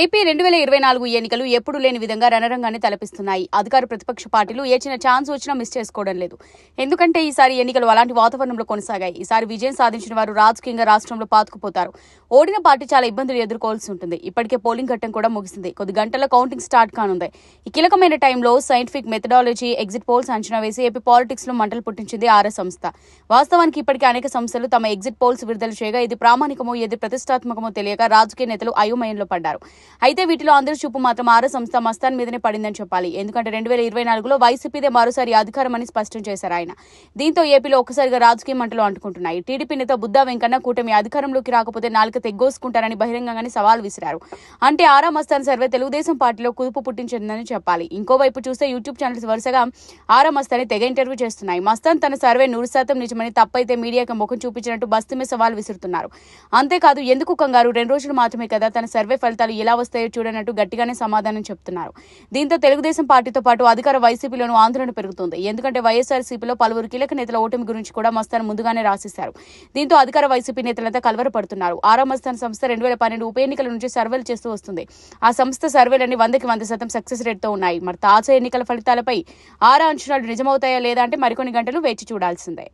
AP రెండు వేల ఇరవై నాలుగు ఎన్నికలు ఎప్పుడు లేని విధంగా రణరంగాన్ని తలపిస్తున్నాయి అధికార ప్రతిపక్ష పార్టీలు ఏ చిన్న ఛాన్స్ వచ్చినా మిస్ చేసుకోవడం లేదు ఎందుకంటే ఈసారి ఎన్నికలు అలాంటి వాతావరణంలో కొనసాగాయి ఈసారి విజయం సాధించిన వారు రాజకీయంగా రాష్ట్రంలో పాతుకుపోతారు ఓడిన పార్టీ చాలా ఇబ్బందులు ఎదుర్కోవాల్సి ఉంటుంది ఇప్పటికే పోలింగ్ ఘట్టం కూడా ముగిసింది కొద్ది గంటల కౌంటింగ్ స్టార్ట్ కానుంది ఈ కీలకమైన టైంలో సైంటిఫిక్ మెథడాలజీ ఎగ్జిట్ పోల్స్ అంచనా వేసి ఏపీ పాలిటిక్స్ లో మంటలు పుట్టించింది ఆర్ఎస్ సంస్థ వాస్తవానికి ఇప్పటికే అనేక సంస్థలు తమ ఎగ్జిట్ పోల్స్ విడుదల చేయగా ఇది ప్రామాణికమో ఏది ప్రతిష్టాత్మకమో తెలియక రాజకీయ నేతలు అయోమయంలో పడ్డారు అయితే వీటిలో అందరి చూపు మాత్రం ఆరో సంస్థ మస్తాన్ మీదనే పడిందని చెప్పాలి ఎందుకంటే రెండు వేల ఇరవై నాలుగులో వైసీపీదే మరోసారి అధికారమని స్పష్టం చేశారు ఆయన దీంతో ఏపీలో ఒక్కసారిగా రాజకీయ మంటలు అంటుకుంటున్నాయి టీడీపీ నేత బుద్దా వెంకన్న కూటమి అధికారంలోకి రాకపోతే నాలుక తెగ్గోసుకుంటారని బహిరంగంగానే సవాల్ విసిరారు అంటే ఆరా మస్తాన్ సర్వే తెలుగుదేశం పార్టీలో కుదుపు పుట్టించిందని చెప్పాలి ఇంకోవైపు చూస్తే యూట్యూబ్ ఛానల్స్ వరుసగా ఆరా మస్తాన్ని తెగ ఇంటర్వ్యూ చేస్తున్నాయి మస్తాన్ తన సర్వే నూరు శాతం నిజమని తప్పైతే మీడియాకి ముఖం చూపించినట్టు బస్తీమే సవాల్ విసురుతున్నారు అంతేకాదు ఎందుకు కంగారు రెండు రోజులు మాత్రమే కదా తన సర్వే ఫలితాలు ఎలా ఎలా వస్తాయో చూడనట్టు గట్టిగానే సమాధానం చెప్తున్నారు దీంతో తెలుగుదేశం పార్టీతో పాటు అధికార వైసీపీలోనూ ఆందోళన పెరుగుతుంది ఎందుకంటే వైఎస్ఆర్సీపీలో పలువురు కీలక నేతల ఓటమి గురించి కూడా మస్తాన్ ముందుగానే రాసిస్తారు దీంతో అధికార వైసీపీ నేతలంతా కలవరపడుతున్నారు ఆరో మస్తాన్ సంస్థ రెండు వేల పన్నెండు ఉప ఎన్నికల నుంచి సర్వేలు చేస్తూ వస్తుంది ఆ సంస్థ సర్వేలన్నీ వందకి వంద శాతం సక్సెస్ రేట్తో ఉన్నాయి మరి తాజా ఎన్నికల ఫలితాలపై ఆరా అంచనాలు నిజమవుతాయా లేదా అంటే మరికొన్ని గంటలు వేచి చూడాల్సిందే